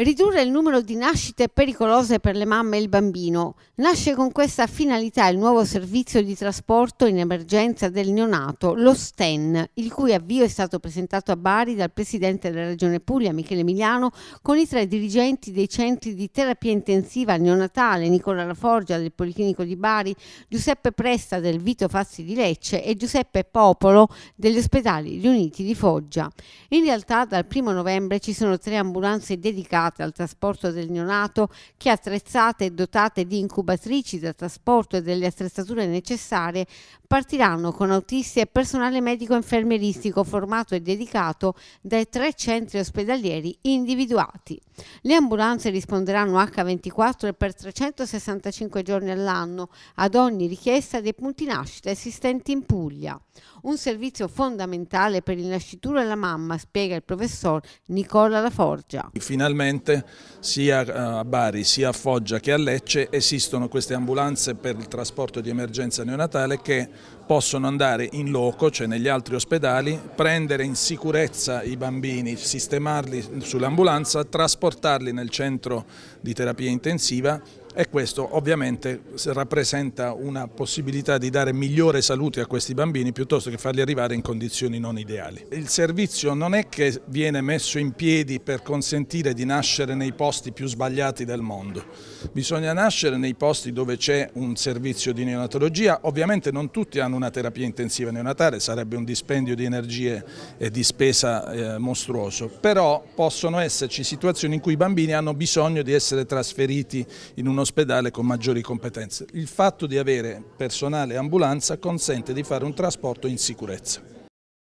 Ridurre il numero di nascite pericolose per le mamme e il bambino. Nasce con questa finalità il nuovo servizio di trasporto in emergenza del neonato, lo STEN, il cui avvio è stato presentato a Bari dal presidente della Regione Puglia, Michele Emiliano, con i tre dirigenti dei centri di terapia intensiva neonatale, Nicola Laforgia del Policlinico di Bari, Giuseppe Presta del Vito Fazzi di Lecce e Giuseppe Popolo degli ospedali riuniti di Foggia. In realtà dal 1 novembre ci sono tre ambulanze dedicate dedicate al trasporto del neonato che attrezzate e dotate di incubatrici da trasporto e delle attrezzature necessarie partiranno con autisti e personale medico infermieristico formato e dedicato dai tre centri ospedalieri individuati. Le ambulanze risponderanno H24 e per 365 giorni all'anno ad ogni richiesta dei punti nascita esistenti in Puglia. Un servizio fondamentale per il nascituro e la mamma, spiega il professor Nicola Laforgia. Finalmente sia eh, a Bari sia a Foggia che a Lecce esistono queste ambulanze per il trasporto di emergenza neonatale che possono andare in loco, cioè negli altri ospedali, prendere in sicurezza i bambini, sistemarli sull'ambulanza, trasportarli nel centro di terapia intensiva e questo ovviamente rappresenta una possibilità di dare migliore salute a questi bambini piuttosto che farli arrivare in condizioni non ideali. Il servizio non è che viene messo in piedi per consentire di nascere nei posti più sbagliati del mondo, bisogna nascere nei posti dove c'è un servizio di neonatologia, ovviamente non tutti hanno una terapia intensiva neonatale, sarebbe un dispendio di energie e di spesa eh, mostruoso, però possono esserci situazioni in cui i bambini hanno bisogno di essere trasferiti in uno ospedale con maggiori competenze. Il fatto di avere personale e ambulanza consente di fare un trasporto in sicurezza.